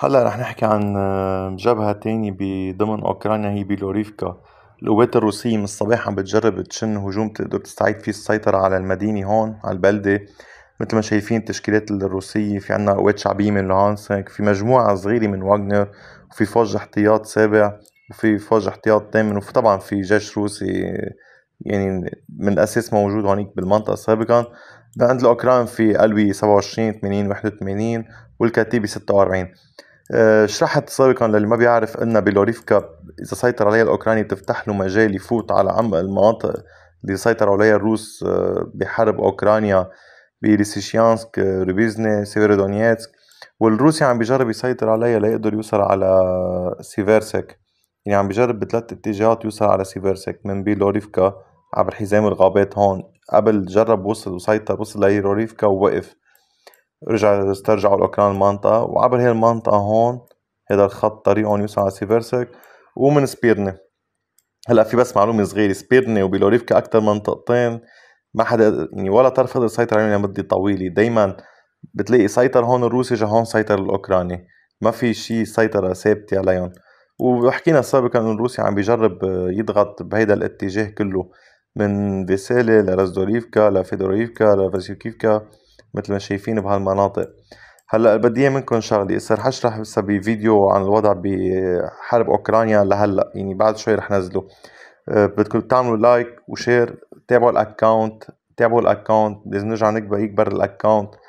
هلأ رح نحكي عن آه، جبهة تانية بضمن أوكرانيا هي بيلوريفكا القوات الروسية من الصباح عم بتجرب تشن هجوم تقدر تستعيد فيه السيطرة على المدينة هون على البلدة متل ما شايفين التشكيلات الروسية في عنا قوات شعبية من لوهانسك في مجموعة صغيرة من واغنر وفي فوج احتياط سابع وفي فوج احتياط ثامن وطبعا في جيش روسي يعني من الأساس موجود هونيك بالمنطقة سابقا عند الأوكران في قلبي 27 80 81 والكتيبة 46 آه، شرحت سابقا للي ما بيعرف ان بيلوريفكا اذا سيطر عليها الاوكراني تفتح له مجال يفوت على عم المناطق اللي سيطروا عليها الروس آه، بحرب اوكرانيا بريسيشيانسك آه، ريبيزني سيفيرودونيتسك والروسي عم بيجرب يسيطر عليها ليقدر يوصل على سيفيرسك يعني عم بيجرب بثلاث اتجاهات يوصل على سيفيرسك من بيلوريفكا عبر حزام الغابات هون قبل جرب وصل وسيطر وصل لروريفكا ووقف رجع استرجعوا الاوكران المنطقة وعبر هي المنطقة هون هذا الخط طريقهم يوصل على سيفرسك ومن سبيرني هلا في بس معلومة صغيرة سبيرني وبيلوريفكا أكثر منطقتين ما حدا يعني ولا طرف قدر يسيطر عليهم لمدة طويلة دايما بتلاقي سيطر هون الروسي جا هون سيطر الأوكراني ما في شيء سيطرة ثابتة عليهم وحكينا سابقا انه الروسي عم بيجرب يضغط بهيدا الاتجاه كله من فيسالي لرازدوليفكا لفيدوريفكا لفاسيوكيفكا مثل ما شايفين بهالمناطق هلا بدي اياه منكم شغله هسه رح اشرح هسه بفيديو عن الوضع بحرب اوكرانيا لهلا يعني بعد شوي رح نزله أه، بدكم تعملوا لايك وشير تابعوا الاكونت تابعوا الاكونت لازم نرجع نكبر يكبر الاكونت